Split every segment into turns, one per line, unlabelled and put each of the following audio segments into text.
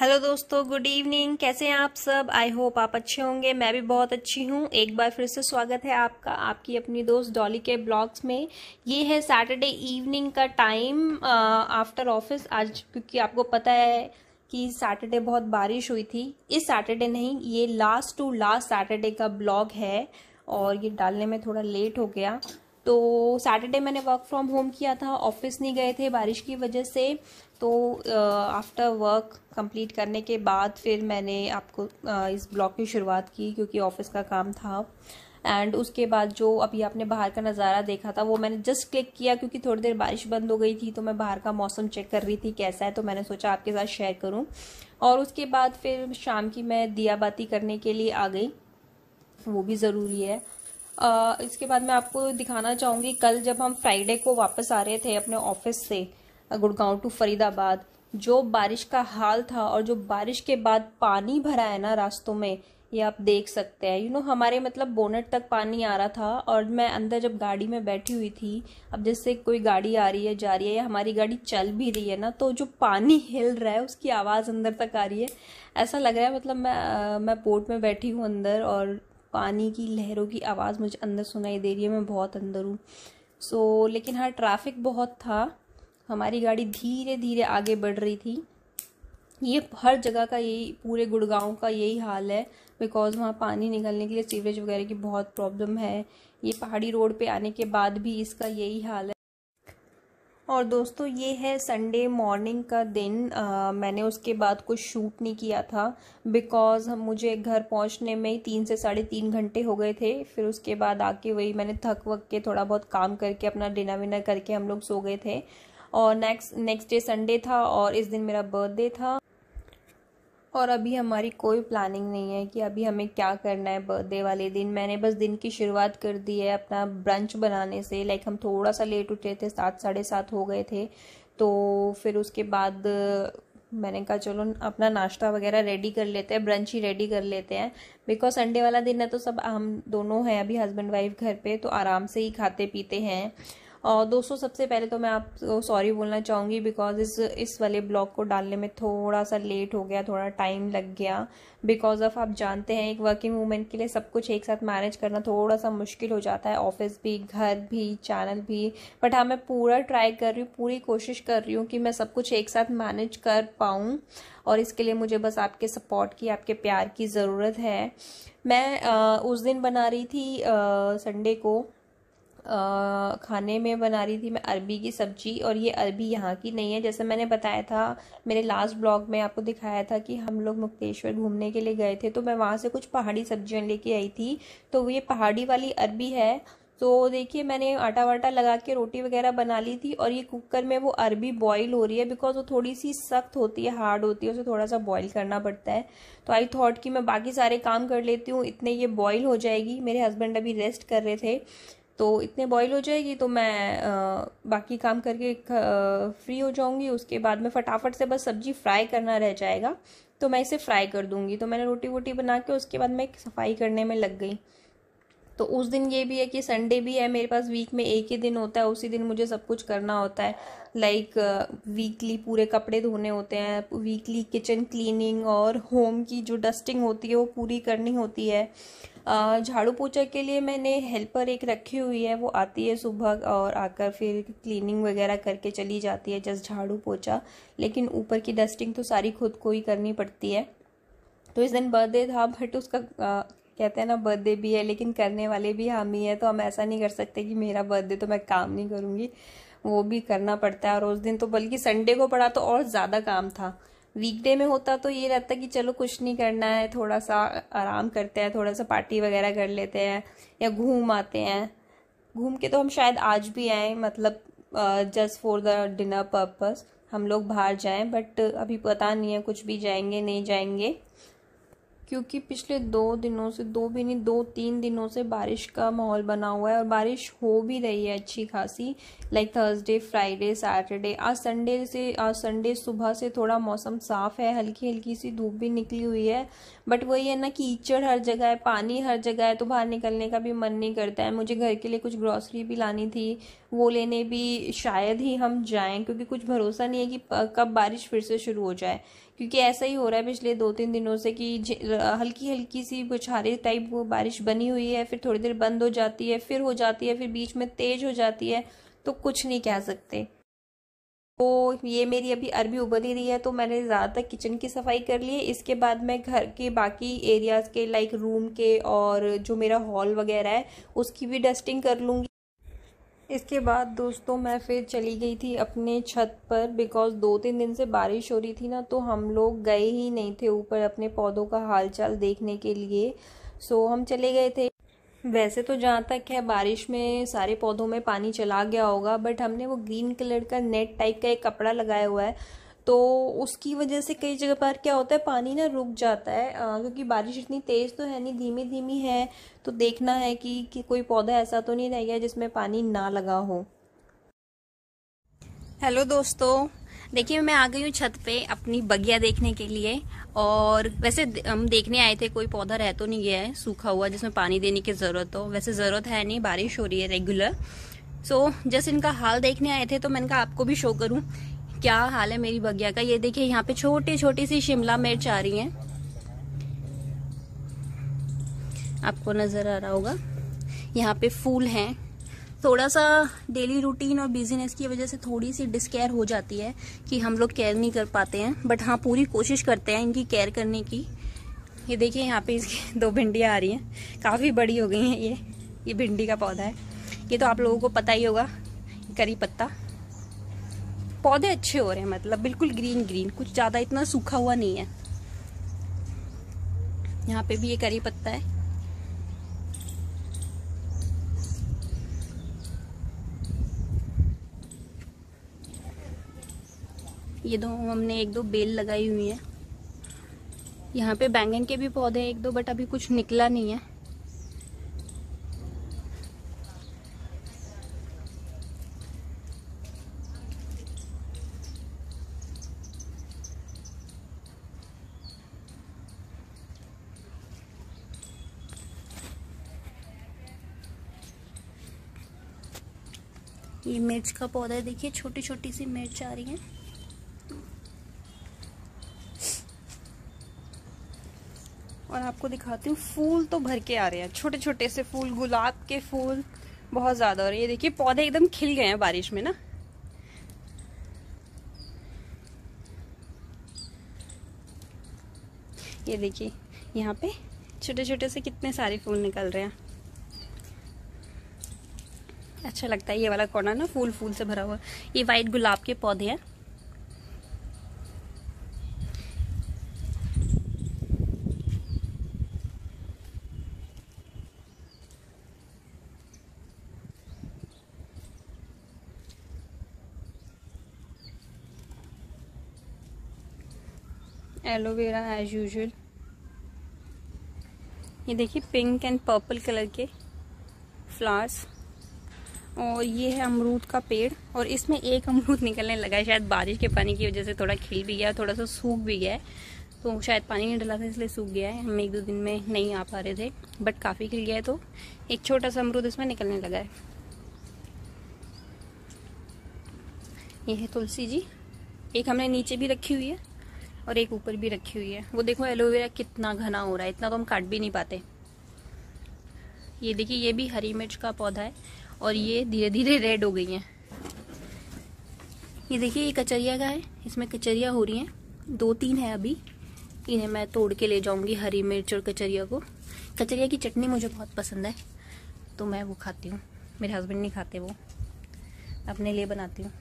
hello दोस्तों good evening कैसे हैं आप सब आई होप आप अच्छे होंगे मैं भी बहुत अच्छी हूँ एक बार फिर से स्वागत है आपका आपकी अपनी दोस्त डॉली के ब्लॉग्स में ये है सैटरडे इवनिंग का टाइम आफ्टर ऑफिस आज क्योंकि आपको पता है कि सैटरडे बहुत बारिश हुई थी इस सैटरडे नहीं ये लास्ट टू लास्ट सैटरडे का ब्लॉग है और ये डालने में थोड़ा लेट हो गया तो सैटरडे मैंने वर्क फ्रॉम होम किया था ऑफिस नहीं गए थे बारिश की वजह से तो आफ्टर वर्क कंप्लीट करने के बाद फिर मैंने आपको uh, इस ब्लॉग की शुरुआत की क्योंकि ऑफिस का काम था एंड उसके बाद जो अभी आपने बाहर का नज़ारा देखा था वो मैंने जस्ट क्लिक किया क्योंकि थोड़ी देर बारिश बंद हो गई थी तो मैं बाहर का मौसम चेक कर रही थी कैसा है तो मैंने सोचा आपके साथ शेयर करूं और उसके बाद फिर शाम की मैं दिया बाती करने के लिए आ गई वो भी ज़रूरी है इसके बाद मैं आपको दिखाना चाहूंगी कल जब हम फ्राइडे को वापस आ रहे थे अपने ऑफिस से गुड़गांव टू फरीदाबाद जो बारिश का हाल था और जो बारिश के बाद पानी भरा है ना रास्तों में ये आप देख सकते हैं यू नो हमारे मतलब बोनेट तक पानी आ रहा था और मैं अंदर जब गाड़ी में बैठी हुई थी अब जैसे कोई गाड़ी आ रही है जा रही है या हमारी गाड़ी चल भी रही है ना तो जो पानी हिल रहा है उसकी आवाज़ अंदर तक आ रही है ऐसा लग रहा है मतलब मैं आ, मैं पोर्ट में बैठी हूँ अंदर और पानी की लहरों की आवाज़ मुझे अंदर सुनाई दे रही है मैं बहुत अंदर हूँ सो so, लेकिन हाँ ट्रैफिक बहुत था हमारी गाड़ी धीरे धीरे आगे बढ़ रही थी ये हर जगह का यही पूरे गुड़गांव का यही हाल है बिकॉज़ वहाँ पानी निकलने के लिए सीवरेज वगैरह की बहुत प्रॉब्लम है ये पहाड़ी रोड पे आने के बाद भी इसका यही हाल है और दोस्तों ये है संडे मॉर्निंग का दिन आ, मैंने उसके बाद कुछ शूट नहीं किया था बिकॉज़ हम मुझे घर पहुंचने में तीन से साढ़े तीन घंटे हो गए थे फिर उसके बाद आके वही मैंने थक वक के थोड़ा बहुत काम करके अपना डिनर विनर करके हम लोग सो गए थे और नेक्स्ट नेक्स्ट डे संडे था और इस दिन मेरा बर्थडे था और अभी हमारी कोई प्लानिंग नहीं है कि अभी हमें क्या करना है बर्थडे वाले दिन मैंने बस दिन की शुरुआत कर दी है अपना ब्रंच बनाने से लाइक हम थोड़ा सा लेट उठे थे सात साढ़े सात हो गए थे तो फिर उसके बाद मैंने कहा चलो अपना नाश्ता वगैरह रेडी कर लेते हैं ब्रंच ही रेडी कर लेते हैं बिकॉज संडे वाला दिन है तो सब हम दोनों हैं अभी हस्बैंड वाइफ घर पे तो आराम से ही खाते पीते हैं और दोस्तों सबसे पहले तो मैं आपको सॉरी बोलना चाहूँगी बिकॉज इस इस वाले ब्लॉग को डालने में थोड़ा सा लेट हो गया थोड़ा टाइम लग गया बिकॉज ऑफ आप जानते हैं एक वर्किंग वूमेन के लिए सब कुछ एक साथ मैनेज करना थोड़ा सा मुश्किल हो जाता है ऑफिस भी घर भी चैनल भी बट हाँ मैं पूरा ट्राई कर रही हूँ पूरी कोशिश कर रही हूँ कि मैं सब कुछ एक साथ मैनेज कर पाऊँ और इसके लिए मुझे बस आपके सपोर्ट की आपके प्यार की ज़रूरत है मैं आ, उस दिन बना रही थी संडे को खाने में बना रही थी मैं अरबी की सब्जी और ये अरबी यहाँ की नहीं है जैसे मैंने बताया था मेरे लास्ट ब्लॉग में आपको दिखाया था कि हम लोग मुक्तेश्वर घूमने के लिए गए थे तो मैं वहाँ से कुछ पहाड़ी सब्जियाँ लेके आई थी तो ये पहाड़ी वाली अरबी है तो देखिए मैंने आटा वाटा लगा के रोटी वगैरह बना ली थी और ये कुकर में वो अरबी बॉईल हो रही है बिकॉज वो थोड़ी सी सख्त होती है हार्ड होती है उसे थोड़ा सा बॉईल करना पड़ता है तो आई थॉट कि मैं बाकी सारे काम कर लेती हूँ इतने ये बॉईल हो जाएगी मेरे हस्बैंड अभी रेस्ट कर रहे थे तो इतने बॉईल हो जाएगी तो मैं आ, बाकी काम करके फ्री हो जाऊंगी उसके बाद में फटाफट से बस सब्जी फ्राई करना रह जाएगा तो मैं इसे फ्राई कर दूंगी तो मैंने रोटी वोटी बना के उसके बाद मैं सफाई करने में लग गई तो उस दिन ये भी है कि संडे भी है मेरे पास वीक में एक ही दिन होता है उसी दिन मुझे सब कुछ करना होता है लाइक वीकली पूरे कपड़े धोने होते हैं वीकली किचन क्लीनिंग और होम की जो डस्टिंग होती है वो पूरी करनी होती है झाड़ू पोछा के लिए मैंने हेल्पर एक रखी हुई है वो आती है सुबह और आकर फिर क्लीनिंग वगैरह करके चली जाती है जस्ट झाड़ू पोछा लेकिन ऊपर की डस्टिंग तो सारी खुद को ही करनी पड़ती है तो इस दिन बर्थडे था बट उसका आ, कहते हैं ना बर्थडे भी है लेकिन करने वाले भी हम ही हैं तो हम ऐसा नहीं कर सकते कि मेरा बर्थडे तो मैं काम नहीं करूँगी वो भी करना पड़ता है और उस दिन तो बल्कि संडे को पड़ा तो और ज़्यादा काम था वीकडे में होता तो ये रहता कि चलो कुछ नहीं करना है थोड़ा सा आराम करते हैं थोड़ा सा पार्टी वगैरह कर लेते हैं या घूम आते हैं घूम के तो हम शायद आज भी आए मतलब just for the dinner purpose हम लोग बाहर जाएं बट अभी पता नहीं है कुछ भी जाएंगे नहीं जाएंगे क्योंकि पिछले दो दिनों से दो भी नहीं दो तीन दिनों से बारिश का माहौल बना हुआ है और बारिश हो भी रही है अच्छी खासी लाइक थर्सडे फ्राइडे सैटरडे आज संडे से आज संडे सुबह से थोड़ा मौसम साफ़ है हल्की हल्की सी धूप भी निकली हुई है बट वही है ना कीचड़ हर जगह है पानी हर जगह है तो बाहर निकलने का भी मन नहीं करता है मुझे घर के लिए कुछ ग्रॉसरी भी लानी थी वो लेने भी शायद ही हम जाएं क्योंकि कुछ भरोसा नहीं है कि कब बारिश फिर से शुरू हो जाए क्योंकि ऐसा ही हो रहा है पिछले दो तीन दिनों से कि हल्की हल्की सी बुछारे टाइप वो बारिश बनी हुई है फिर थोड़ी देर बंद हो जाती है फिर हो जाती है फिर बीच में तेज हो जाती है तो कुछ नहीं कह सकते तो ये मेरी अभी अरबी उबल ही रही है तो मैंने ज़्यादातर किचन की सफाई कर ली है इसके बाद मैं घर के बाकी एरियाज़ के लाइक रूम के और जो मेरा हॉल वगैरह है उसकी भी डस्टिंग कर लूँगी इसके बाद दोस्तों मैं फिर चली गई थी अपने छत पर बिकॉज़ दो तीन दिन से बारिश हो रही थी ना तो हम लोग गए ही नहीं थे ऊपर अपने पौधों का हालचाल देखने के लिए सो हम चले गए थे वैसे तो जहाँ तक है बारिश में सारे पौधों में पानी चला गया होगा बट हमने वो ग्रीन कलर का नेट टाइप का एक कपड़ा लगाया हुआ है तो उसकी वजह से कई जगह पर क्या होता है पानी ना रुक जाता है आ, क्योंकि बारिश इतनी तेज़ तो है नहीं धीमी धीमी है तो देखना है कि, कि कोई पौधा ऐसा तो नहीं रह गया जिसमें पानी ना लगा हो हेलो दोस्तों देखिए मैं आ गई हूँ छत पे अपनी बगिया देखने के लिए और वैसे हम देखने आए थे कोई पौधा रह तो नहीं गया है सूखा हुआ जिसमें पानी देने की ज़रूरत हो वैसे ज़रूरत है नहीं बारिश हो रही है रेगुलर सो so, जस्ट इनका हाल देखने आए थे तो मैंने कहा आपको भी शो करूँ क्या हाल है मेरी बगिया का ये देखिए यहाँ पे छोटी छोटी सी शिमला मिर्च आ रही है आपको नजर आ रहा होगा यहाँ पे फूल हैं थोड़ा सा डेली रूटीन और बिजीनेस की वजह से थोड़ी सी डिस्केयर हो जाती है कि हम लोग केयर नहीं कर पाते हैं बट हाँ पूरी कोशिश करते हैं इनकी केयर करने की ये देखिए यहाँ पे इसकी दो भिंडियाँ आ रही हैं काफ़ी बड़ी हो गई हैं ये ये भिंडी का पौधा है ये तो आप लोगों को पता ही होगा करी पत्ता पौधे अच्छे हो रहे हैं मतलब बिल्कुल ग्रीन ग्रीन कुछ ज़्यादा इतना सूखा हुआ नहीं है यहाँ पे भी ये करी पत्ता है ये दो हमने एक दो बेल लगाई हुई है यहाँ पे बैंगन के भी पौधे एक दो बट अभी कुछ निकला नहीं है ये मिर्च का पौधा है देखिए छोटी छोटी सी मिर्च आ रही है और आपको दिखाती हूँ फूल तो भर के आ रहे हैं छोटे छोटे से फूल गुलाब के फूल बहुत ज़्यादा हो रहे हैं ये देखिए पौधे एकदम खिल गए हैं बारिश में ना ये देखिए यहाँ पे छोटे छोटे से कितने सारे फूल निकल रहे हैं अच्छा लगता है ये वाला कॉर्नर ना फूल फूल से भरा हुआ ये वाइट गुलाब के पौधे हैं एलोवेरा एज यूजल ये देखिए पिंक एंड पर्पल कलर के फ्लावर्स और ये है अमरूद का पेड़ और इसमें एक अमरूद निकलने लगा है शायद बारिश के पानी की वजह से थोड़ा खिल भी गया थोड़ा सा सूख भी गया है तो शायद पानी नहीं डला था इसलिए सूख गया है हम एक दो दिन में नहीं आ पा रहे थे बट काफ़ी खिल गया है तो एक छोटा सा अमरूद इसमें निकलने लगा है ये है तुलसी जी एक हमने नीचे भी रखी हुई है और एक ऊपर भी रखी हुई है वो देखो एलोवेरा कितना घना हो रहा है इतना तो हम काट भी नहीं पाते ये देखिए ये भी हरी मिर्च का पौधा है और ये धीरे धीरे रेड हो गई हैं ये देखिए ये कचरिया का है इसमें कचरिया हो रही हैं दो तीन है अभी इन्हें मैं तोड़ के ले जाऊंगी हरी मिर्च और कचरिया को कचरिया की चटनी मुझे बहुत पसंद है तो मैं वो खाती हूँ मेरे हस्बैंड नहीं खाते वो अपने लिए बनाती हूँ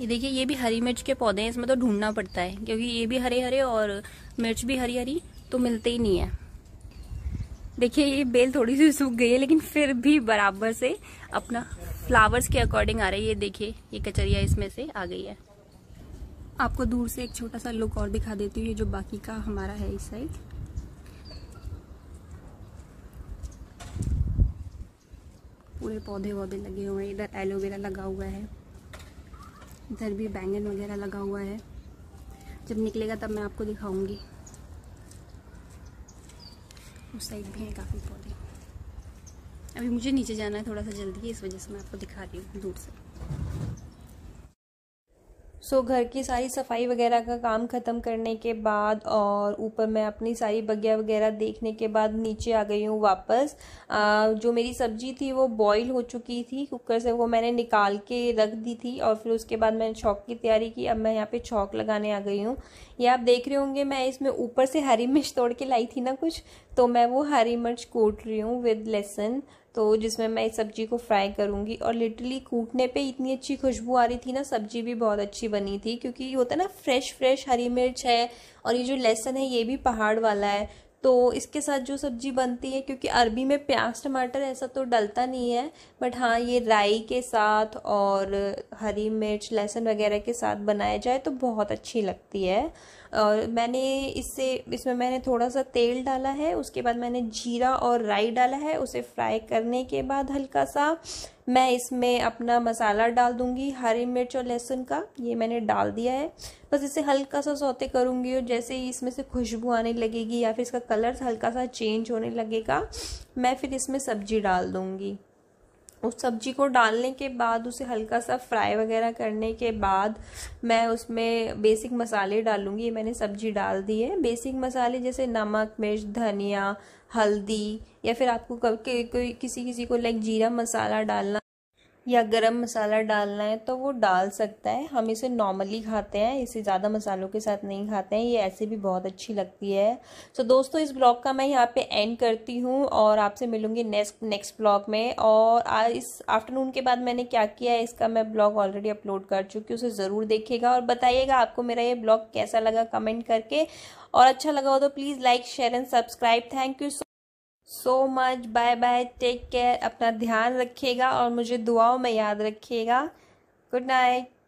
ये देखिए ये भी हरी मिर्च के पौधे हैं इसमें तो ढूंढना पड़ता है क्योंकि ये भी हरे हरे और मिर्च भी हरी हरी तो मिलते ही नहीं है देखिए ये बेल थोड़ी सी सूख गई है लेकिन फिर भी बराबर से अपना फ्लावर्स के अकॉर्डिंग आ रही है देखिए ये कचरिया इसमें से आ गई है आपको दूर से एक छोटा सा लुक और दिखा देती हूँ ये जो बाकी का हमारा है इस साइड पूरे पौधे वौधे लगे हुए हैं इधर एलोवेरा लगा हुआ है इधर भी बैंगन वगैरह लगा हुआ है जब निकलेगा तब मैं आपको दिखाऊंगी उस साइड भी हैं काफ़ी पौधे अभी मुझे नीचे जाना है थोड़ा सा जल्दी है इस वजह से मैं आपको दिखा रही हूँ दूर से सो so, घर की सारी सफाई वगैरह का काम ख़त्म करने के बाद और ऊपर मैं अपनी सारी बगिया वगैरह देखने के बाद नीचे आ गई हूँ वापस आ, जो मेरी सब्जी थी वो बॉईल हो चुकी थी कुकर से वो मैंने निकाल के रख दी थी और फिर उसके बाद मैंने छौक की तैयारी की अब मैं यहाँ पे छौक लगाने आ गई हूँ ये आप देख रहे होंगे मैं इसमें ऊपर से हरी मिर्च तोड़ के लाई थी ना कुछ तो मैं वो हरी मिर्च कूट रही हूँ विद लहसन तो जिसमें मैं इस सब्जी को फ्राई करूँगी और लिटरली कूटने पे इतनी अच्छी खुशबू आ रही थी ना सब्जी भी बहुत अच्छी बनी थी क्योंकि ये होता है ना फ्रेश फ्रेश हरी मिर्च है और ये जो लहसन है ये भी पहाड़ वाला है तो इसके साथ जो सब्जी बनती है क्योंकि अरबी में प्याज टमाटर ऐसा तो डलता नहीं है बट हाँ ये राई के साथ और हरी मिर्च लहसुन वगैरह के साथ बनाया जाए तो बहुत अच्छी लगती है और मैंने इससे इसमें मैंने थोड़ा सा तेल डाला है उसके बाद मैंने जीरा और राई डाला है उसे फ्राई करने के बाद हल्का सा मैं इसमें अपना मसाला डाल दूंगी हरी मिर्च और लहसुन का ये मैंने डाल दिया है बस इसे हल्का सा सोते करूँगी और जैसे ही इसमें से खुशबू आने लगेगी या फिर इसका कलर हल्का सा चेंज होने लगेगा मैं फिर इसमें सब्जी डाल दूँगी उस सब्जी को डालने के बाद उसे हल्का सा फ्राई वगैरह करने के बाद मैं उसमें बेसिक मसाले डालूंगी मैंने सब्जी डाल दी है बेसिक मसाले जैसे नमक मिर्च धनिया हल्दी या फिर आपको कोई किसी किसी को लाइक जीरा मसाला डालना या गरम मसाला डालना है तो वो डाल सकता है हम इसे नॉर्मली खाते हैं इसे ज़्यादा मसालों के साथ नहीं खाते हैं ये ऐसे भी बहुत अच्छी लगती है सो so, दोस्तों इस ब्लॉग का मैं यहाँ पे एंड करती हूँ और आपसे मिलूँगी नेक्स्ट नेक्स्ट ब्लॉग में और आ, इस आफ्टरनून के बाद मैंने क्या किया है इसका मैं ब्लॉग ऑलरेडी अपलोड कर चुकी हूँ उसे ज़रूर देखेगा और बताइएगा आपको मेरा ये ब्लॉग कैसा लगा कमेंट करके और अच्छा लगा हो तो please like share and subscribe thank you so so much bye bye take care अपना ध्यान रखिएगा और मुझे दुआओं में याद रखिएगा गुड नाइट